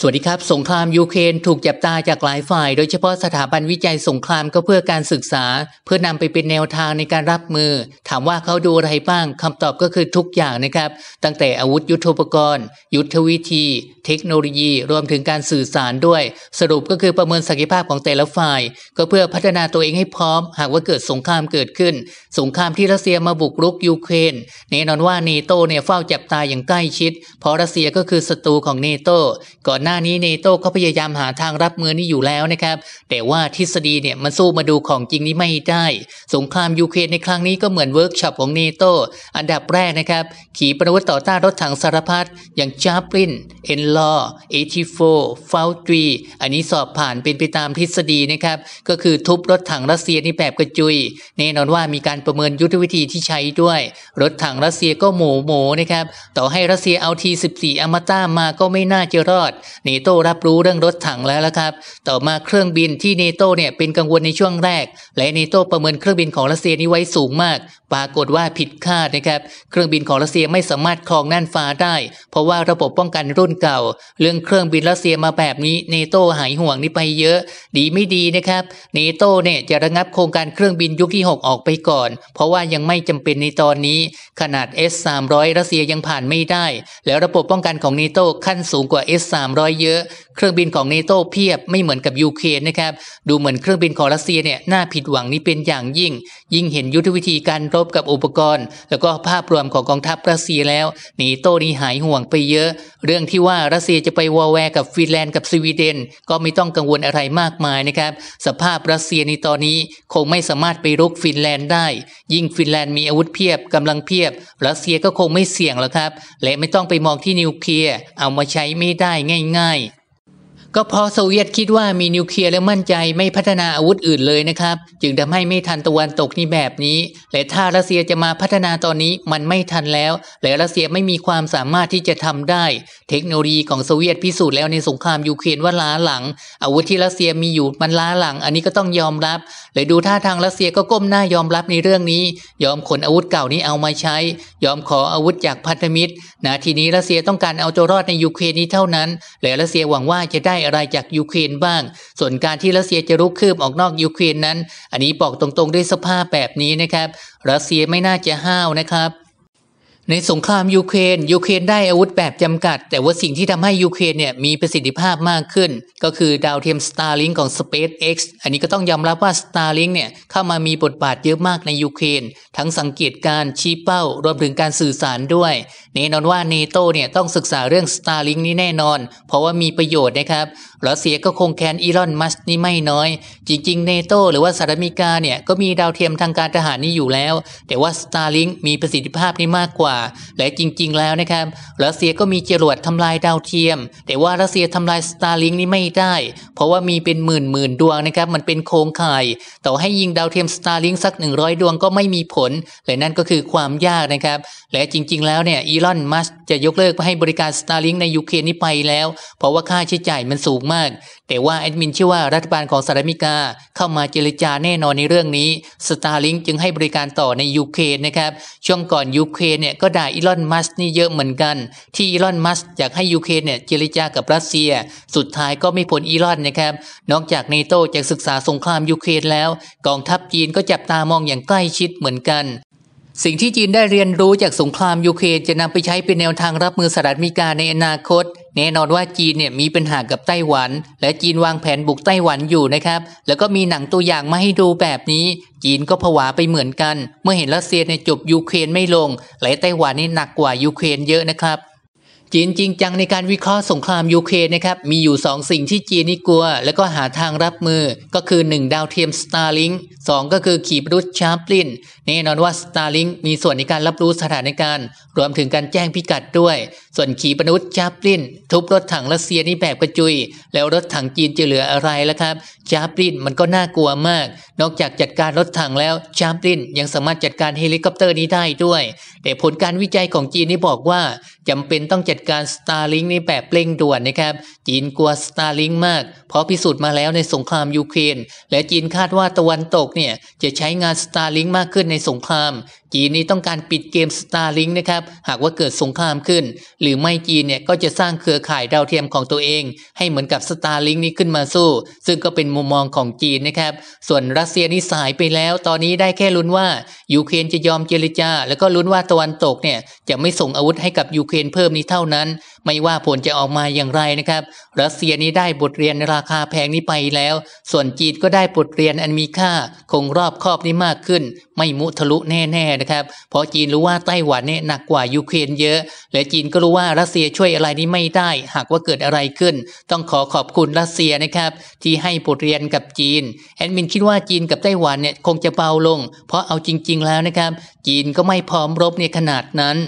สวัสดีครับสงครามยูเครนถูกจับตาจากหลายฝ่าย โดยเฉพาะสถาบันวิจัยสงครามก็เพื่อการศึกษา เพื่อนำไปเป็นแนวทางในการรับมือ ถามว่าเขาดูอะไรบ้าง คำตอบก็คือทุกอย่างนะครับ ตั้งแต่อาวุธยุโทโธปกรณ์ ยุทธวิธี เทคโนโลยีรวมถึงการสื่อสารด้วย สรุปก็คือประเมินศักยภาพของแต่ละฝ่าย ก็เพื่อพัฒนาตัวเองให้พร้อมหากว่าเกิดสงครามเกิดขึ้น สงครามที่รัสเซียมาบุกรุกยูเครนแน่นอนว่าเนโตเนี่ยเฝ้าจับตาอย่างใกล้ชิด เพราะรัสเซียก็คือศัตรูของเนโตก่อนหน้านี้เนโต้ก็พยายามหาทางรับมือนี้อยู่แล้วนะครับ แต่ว่าทฤษฎีเนี่ยมันสู้มาดูของจริงนี้ไม่ได้ สงครามยูเครนในครั้งนี้ก็เหมือนเวิร์กช็อปของเนโต้ อันดับแรกนะครับ ขีปนาวุธต่อต้านรถถังสารพัดอย่างจาปลินเอ็นลอเอทีโฟฟาวตรีอันนี้สอบผ่านเป็นไปตามทฤษฎีนะครับ ก็คือทุบรถถังรัสเซียนี่แบบกระจุย แน่นอนว่ามีการประเมินยุทธวิธีที่ใช้ด้วย รถถังรัสเซียก็หมูหมูนะครับต่อให้รัสเซียเอาทีสสิบี่อมตามาก็ไม่น่าจะรอดเนโต้รับรู้เรื่องรถถังแล้วละครับ ต่อมาเครื่องบินที่เนโต้เนี่ยเป็นกังวลในช่วงแรก และเนโต้ประเมินเครื่องบินของรัสเซียนี้ไว้สูงมาก ปรากฏว่าผิดคาดนะครับ เครื่องบินของรัสเซียไม่สามารถครองน่านฟ้าได้ เพราะว่าระบบป้องกันรุ่นเก่า เรื่องเครื่องบินรัสเซียมาแบบนี้เนโต้หายห่วงนี่ไปเยอะ ดีไม่ดีนะครับเนโต้เนี่ยจะระงับโครงการเครื่องบินยุคที่ 6 ออกไปก่อน เพราะว่ายังไม่จำเป็นในตอนนี้ ขนาด S 3 0 0รัสเซียยังผ่านไม่ได้ แล้วระบบป้องกันของเนโต้ขั้นสูงกว่า S 3 0 0อยเยอะเครื่องบินของเนโตเพียบไม่เหมือนกับยูเครนนะครับ ดูเหมือนเครื่องบินของรัสเซียเนี่ยน่าผิดหวังนี้เป็นอย่างยิ่ง ยิ่งเห็นยุทธวิธีการรบกับอุปกรณ์ แล้วก็ภาพรวมของกองทัพรัสเซียแล้วเนโตนี้หายห่วงไปเยอะ เรื่องที่ว่ารัสเซียจะไปวอลแวร์กับฟินแลนด์กับสวีเดน ก็ไม่ต้องกังวลอะไรมากมายนะครับ สภาพรัสเซียในตอนนี้คงไม่สามารถไปรุกฟินแลนด์ได้ ยิ่งฟินแลนด์มีอาวุธเพียบกำลังเพียบรัสเซียก็คงไม่เสี่ยงแล้วครับและไม่ต้องไปมองที่นิวเคลียร์เอามาใช้ไม่ได้ง่ายないก็เพราะโซเวียตคิดว่ามีนิวเคลียร์แล้วมั่นใจไม่พัฒนาอาวุธอื่นเลยนะครับ จึงทำให้ไม่ทันตะวันตกนี่แบบนี้ และถ้ารัสเซียจะมาพัฒนาตอนนี้มันไม่ทันแล้ว และรัสเซียไม่มีความสามารถที่จะทำได้ เทคโนโลยีของโซเวียตพิสูจน์แล้วในสงครามยูเครนว่าล้าหลัง อาวุธที่รัสเซียมีอยู่ มันล้าหลัง อันนี้ก็ต้องยอมรับ และดูท่าทางรัสเซียก็ก้มหน้ายอมรับในเรื่องนี้ ยอมขนอาวุธเก่านี้เอามาใช้ ยอมขออาวุธจากพันธมิตรนะทีนี้รัสเซียต้องการเอาตัวรอดในยูเครนนี้เท่านั้นและรัสเซียหวังว่าจะได้อะไรจากยูเครนบ้าง ส่วนการที่รัสเซียจะรุกคืบออกนอกยูเครนนั้น อันนี้บอกตรงๆด้วยสภาพแบบนี้นะครับ รัสเซียไม่น่าจะห้าวนะครับในสงครามยูเครนยูเครนได้อาวุธแบบจำกัด แต่ว่าสิ่งที่ทำให้ยูเครนเนี่ยมีประสิทธิภาพมากขึ้น ก็คือดาวเทียม Starlink ของ SpaceX อันนี้ก็ต้องยอมรับว่า Starlink เนี่ยเข้ามามีบทบาทเยอะมากในยูเครนทั้งสังเกตการชี้เป้ารวมถึงการสื่อสารด้วยแน่นอนว่าเนโตเนี่ยต้องศึกษาเรื่อง Starlink นี้แน่นอน เพราะว่ามีประโยชน์นะครับรัสเซียก็คงแค้นอีลอนมัสนี่ไม่น้อย จริงๆเนโตหรือว่าสหรัฐอเมริกาเนี่ยก็มีดาวเทียมทางการทหารนี่อยู่แล้ว แต่ว่า Starlink มีประสิทธิภาพนี่มากกว่าและจริงๆ แล้วนะครับรัสเซียก็มีจรวดทำลายดาวเทียม แต่ว่ารัสเซียทำลายสตาร์ลิงนี่ไม่ได้ เพราะว่ามีเป็น หมื่นหมื่นดวงนะครับมันเป็นโครงข่าย ต่อให้ยิงดาวเทียมสตาร์ลิงสัก 100 ดวงก็ไม่มีผล และนั่นก็คือความยากนะครับและจริงๆ แล้วเนี่ยอีลอนมัสจะยกเลิกให้บริการสตาร์ลิงในยูเครนนี้ไปแล้ว เพราะว่าค่าใช้จ่ายมันสูงมาก แต่ว่าแอดมินเชื่อว่ารัฐบาลของสหรัฐอเมริกา เข้ามาเจรจาแน่นอนในเรื่องนี้สตาร์ลิงจึงให้บริการต่อในยูเครนนะครับช่วงก่อนยูเครนเนี่ยก็ก็ด่าอีลอนมัสนี่เยอะเหมือนกัน ที่อีลอนมัสอยากให้ยูเครนเนี่ย เจรจากับรัสเซีย สุดท้ายก็ไม่ผลอีลอนนะครับนอกจากเนโตจะศึกษาสงครามยูเครนแล้วกองทัพจีนก็จับตามองอย่างใกล้ชิดเหมือนกัน สิ่งที่จีนได้เรียนรู้จากสงครามยูเครนจะนำไปใช้เป็นแนวทางรับมือสหรัฐอเมริกาในอนาคตแน่นอนว่าจีนเนี่ยมีปัญหากับไต้หวัน และจีนวางแผนบุกไต้หวันอยู่นะครับแล้วก็มีหนังตัวอย่างมาให้ดูแบบนี้ จีนก็ผวาไปเหมือนกัน เมื่อเห็นรัสเซียในจบยูเครนไม่ลงและไต้หวันนี่หนักกว่ายูเครนเยอะนะครับจีนจริงจังในการวิเคราะห์สงครามยูเครนนะครับมีอยู่ 2 สิ่งที่จีนนี่กลัวแล้วก็หาทางรับมือ ก็คือ 1 ดาวเทียม Starlink 2ก็คือขีปรุธชาร์ปลิน แน่นอนว่าสตาร์ลิงมีส่วนในการรับรู้สถานการณ์รวมถึงการแจ้งพิกัดด้วย ส่วนขีปนุธชาร์ปลินทุบรถถังรัสเซียนี่แบบกระจุย แล้วรถถังจีนจะเหลืออะไรแล้วครับ ชาร์ปลินมันก็น่ากลัวมาก นอกจากจัดการรถถังแล้วชาร์ปลินยังสามารถจัดการเฮลิคอปเตอร์นี้ได้ด้วย แต่ผลการวิจัยของจีนนี่บอกว่า จำเป็นต้องจัดการสตา r l i n k ในแบบเร่งด่วนนะครับ จีนกลัวสตาร์ลิงมาก เพราะพิสูจน์มาแล้วในสงครามยูเครน และจีนคาดว่าตะวันตกเนี่ยจะใช้งาน Starlink มากขึ้นในสงคราม จีนนี้ต้องการปิดเกม Starlink นะครับ หากว่าเกิดสงครามขึ้น หรือไม่จีนเนี่ยก็จะสร้างเครือข่ายดาวเทียมของตัวเอง ให้เหมือนกับ Starlink นี้ขึ้นมาสู้ ซึ่งก็เป็นมุมมองของจีนนะครับ ส่วนรัสเซียนี่สายไปแล้วตอนนี้ได้แค่ลุ้นว่า ยูเครนจะยอมเจรจา แล้วก็ลุ้นว่าตะวันตกเนี่ยจะไม่ส่งอาวุธให้กับยูเครนเพิ่มนี้เท่านั้นไม่ว่าผลจะออกมาอย่างไรนะครับ รัสเซียนี้ได้บทเรียนราคาแพงนี้ไปแล้ว ส่วนจีนก็ได้บทเรียนอันมีค่าคงรอบครอบนี้มากขึ้น ไม่มุทะลุแน่ๆนะครับเพราะจีนรู้ว่าไต้หวันเนี่ยหนักกว่ายูเครนเยอะ และจีนก็รู้ว่ารัสเซียช่วยอะไรนี้ไม่ได้หากว่าเกิดอะไรขึ้น ต้องขอขอบคุณรัสเซียนะครับ ที่ให้บทเรียนกับจีนแอดมินคิดว่าจีนกับไต้หวันเนี่ยคงจะเบาลงเพราะเอาจริง ๆแล้วนะครับ จีนก็ไม่พร้อมรบในขนาดนั้น